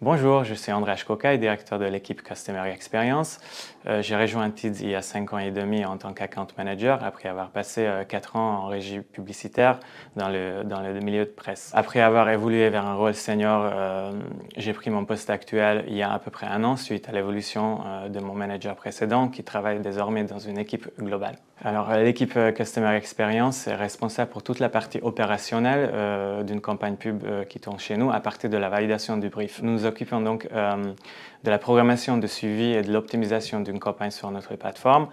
Bonjour, je suis André et directeur de l'équipe Customer Experience. Euh, j'ai rejoint TIDS il y a 5 ans et demi en tant qu'account manager après avoir passé 4 euh, ans en régie publicitaire dans le, dans le milieu de presse. Après avoir évolué vers un rôle senior, euh, j'ai pris mon poste actuel il y a à peu près un an suite à l'évolution de mon manager précédent qui travaille désormais dans une équipe globale. Alors l'équipe Customer Experience est responsable pour toute la partie opérationnelle d'une campagne pub qui tourne chez nous à partir de la validation du brief. Nous occupons donc euh, de la programmation de suivi et de l'optimisation d'une campagne sur notre plateforme.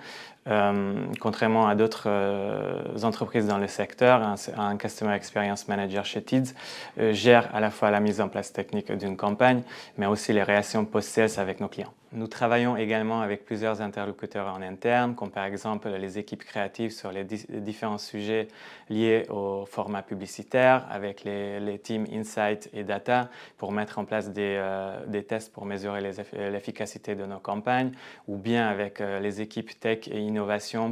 Euh, contrairement à d'autres euh, entreprises dans le secteur, un, Customer Experience Manager chez TIDS euh, gère à la fois la mise en place technique d'une campagne, mais aussi les réactions post-sales avec nos clients. Nous travaillons également avec plusieurs interlocuteurs en interne, comme par exemple les équipes créatives sur les différents sujets liés au format publicitaire, avec les, teams Insight et Data pour mettre en place des, tests pour mesurer l'efficacité de nos campagnes, ou bien avec les équipes tech et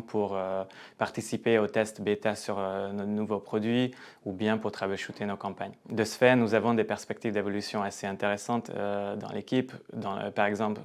pour euh, participer aux tests bêta sur euh, nos nouveaux produits ou bien pour troubleshooter nos campagnes. De ce fait, nous avons des perspectives d'évolution assez intéressantes euh, dans l'équipe. par exemple,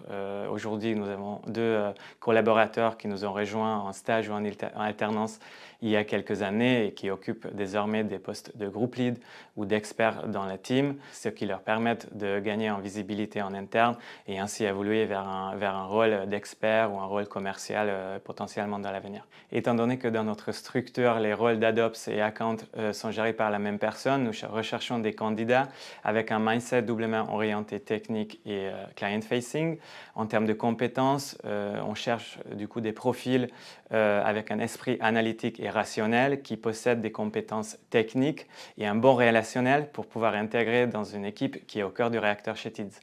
aujourd'hui, nous avons deux collaborateurs qui nous ont rejoints en stage ou en, alternance il y a quelques années et qui occupent désormais des postes de group lead ou d'experts dans la team, ce qui leur permet de gagner en visibilité en interne et ainsi évoluer vers un, vers un rôle d'expert ou un rôle commercial potentiel dans l'avenir. Étant donné que dans notre structure, les rôles d'ADOPS et Account euh, sont gérés par la même personne, nous recherchons des candidats avec un mindset doublement orienté technique et euh, client-facing. En termes de compétences, euh, on cherche du coup des profils avec un esprit analytique et rationnel qui possède des compétences techniques et un bon relationnel pour pouvoir intégrer dans une équipe qui est au cœur du réacteur chez TIDS.